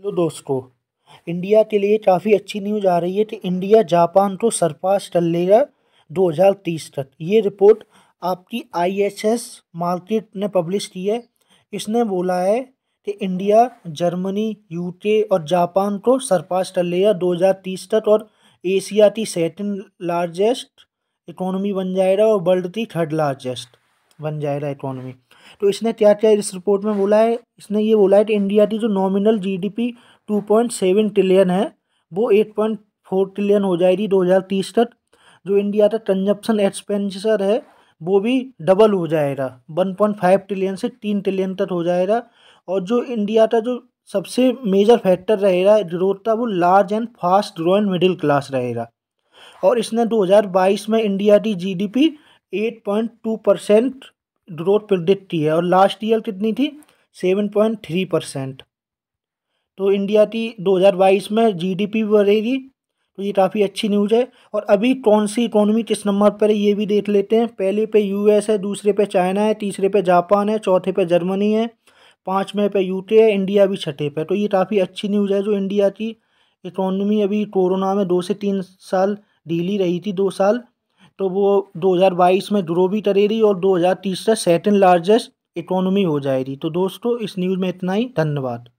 hello दोस्तों India के लिए काफ़ी अच्छी न्यूज आ रही है कि इंडिया जापान को सरपास कर लेगा 2030 तक ये रिपोर्ट आपकी एस मार्केट ने पब्लिश की है इसने बोला है कि इंडिया जर्मनी यूके और जापान को सरपास कर लेगा 2030 तक और एशिया की सेकेंड लार्जेस्ट इकोनॉमी बन जाएगा और वर्ल्ड की थर्ड लार्जेस्ट बन जाएगा इकोनॉमी तो इसने क्या क्या इस रिपोर्ट में बोला है इसने ये बोला है कि इंडिया की जो नॉमिनल जीडीपी 2.7 ट्रिलियन है वो 8.4 ट्रिलियन हो जाएगी 2030 तक जो इंडिया का कंजप्शन एक्सपेंडिचर है वो भी डबल हो जाएगा 1.5 ट्रिलियन से तीन ट्रिलियन तक हो जाएगा और जो इंडिया का जो सबसे मेजर फैक्टर रहेगा ग्रोथ का वो large and fast growing middle class रहेगा और इसने 2022 में इंडिया की जीडीपी 8.2 परसेंट ग्रोथ प्रोडिक्ट की है और लास्ट ईयर कितनी थी सेवन पॉइंट थ्री परसेंट तो इंडिया की दो हज़ार बाईस में जी डी भी बढ़ेगी तो ये काफ़ी अच्छी न्यूज़ है और अभी कौन सी इकोनॉमी किस नंबर पर है ये भी देख लेते हैं पहले पे यूएस है दूसरे पे चाइना है तीसरे पे जापान है चौथे पे जर्मनी है पाँचवें पे के है इंडिया भी छठे पे तो ये काफ़ी अच्छी न्यूज़ है जो इंडिया की इकोनॉमी अभी कोरोना में दो से तीन साल ढीली रही थी दो साल तो वो 2022 में ध्रुवी करेगी और 2030 से सेकेंड लार्जेस्ट इकोनॉमी हो जाएगी तो दोस्तों इस न्यूज़ में इतना ही धन्यवाद